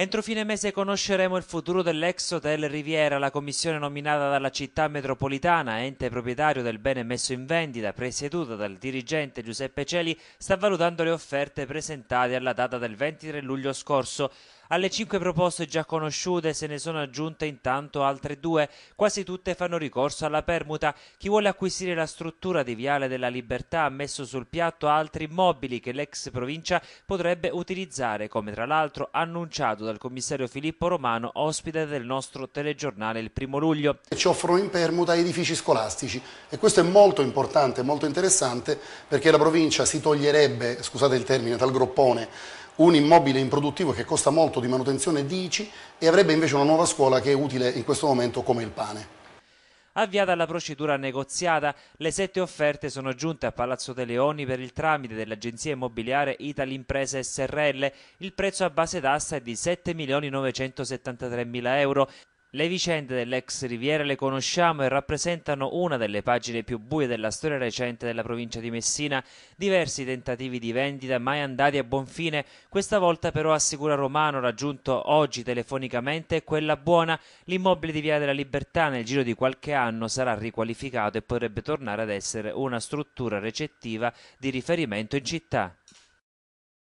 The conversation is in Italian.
Entro fine mese conosceremo il futuro dell'ex Hotel Riviera. La commissione nominata dalla città metropolitana, ente proprietario del bene messo in vendita, presieduta dal dirigente Giuseppe Celi, sta valutando le offerte presentate alla data del 23 luglio scorso. Alle cinque proposte già conosciute se ne sono aggiunte intanto altre due, quasi tutte fanno ricorso alla permuta. Chi vuole acquisire la struttura di Viale della Libertà ha messo sul piatto altri immobili che l'ex provincia potrebbe utilizzare, come tra l'altro annunciato dal commissario Filippo Romano, ospite del nostro telegiornale il primo luglio. Ci offrono in permuta edifici scolastici e questo è molto importante, molto interessante perché la provincia si toglierebbe, scusate il termine, dal groppone un immobile improduttivo che costa molto di manutenzione dici e avrebbe invece una nuova scuola che è utile in questo momento come il pane. Avviata la procedura negoziata, le sette offerte sono giunte a Palazzo De Leoni per il tramite dell'agenzia immobiliare Italy Imprese SRL. Il prezzo a base d'asta è di 7.973.000 euro, le vicende dell'ex Riviera le conosciamo e rappresentano una delle pagine più buie della storia recente della provincia di Messina, diversi tentativi di vendita mai andati a buon fine, questa volta però assicura Romano raggiunto oggi telefonicamente quella buona, l'immobile di Via della Libertà nel giro di qualche anno sarà riqualificato e potrebbe tornare ad essere una struttura recettiva di riferimento in città.